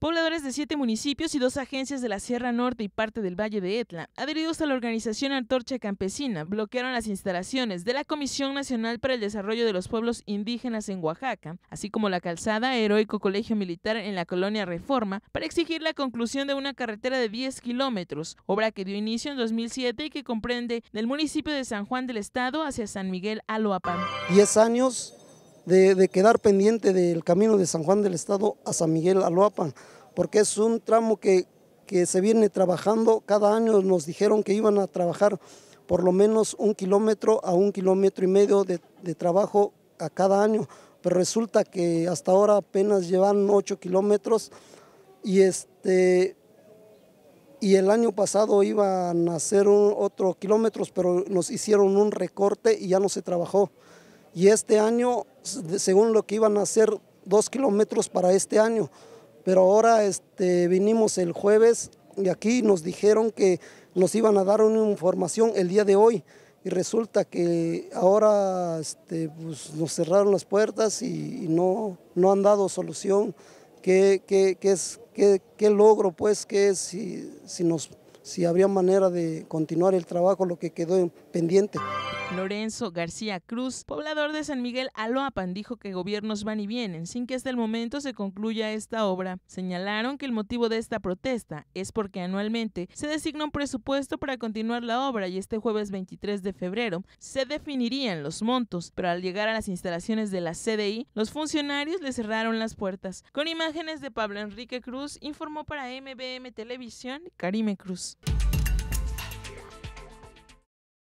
Pobladores de siete municipios y dos agencias de la Sierra Norte y parte del Valle de Etla, adheridos a la organización Antorcha Campesina, bloquearon las instalaciones de la Comisión Nacional para el Desarrollo de los Pueblos Indígenas en Oaxaca, así como la calzada Heroico Colegio Militar en la colonia Reforma, para exigir la conclusión de una carretera de 10 kilómetros, obra que dio inicio en 2007 y que comprende del municipio de San Juan del Estado hacia San Miguel Aloapan. Diez años de, quedar pendiente del camino de San Juan del Estado a San Miguel Aloapan, porque es un tramo que, que se viene trabajando, cada año nos dijeron que iban a trabajar por lo menos un kilómetro a un kilómetro y medio de, trabajo a cada año, pero resulta que hasta ahora apenas llevan ocho kilómetros y este y el año pasado iban a hacer otro kilómetros, pero nos hicieron un recorte y ya no se trabajó. Y este año según lo que iban a hacer dos kilómetros para este año, pero ahora este, vinimos el jueves y aquí nos dijeron que nos iban a dar una información el día de hoy y resulta que ahora este, pues, nos cerraron las puertas y, no, han dado solución. ¿Qué, logro pues que es si, si, si habría manera de continuar el trabajo, lo que quedó pendiente? Lorenzo García Cruz, poblador de San Miguel Aloapan, dijo que gobiernos van y vienen, sin que hasta el momento se concluya esta obra. Señalaron que el motivo de esta protesta es porque anualmente se designa un presupuesto para continuar la obra y este jueves 23 de febrero se definirían los montos, pero al llegar a las instalaciones de la CDI, los funcionarios le cerraron las puertas. Con imágenes de Pablo Enrique Cruz, informó para MBM Televisión Karime Cruz.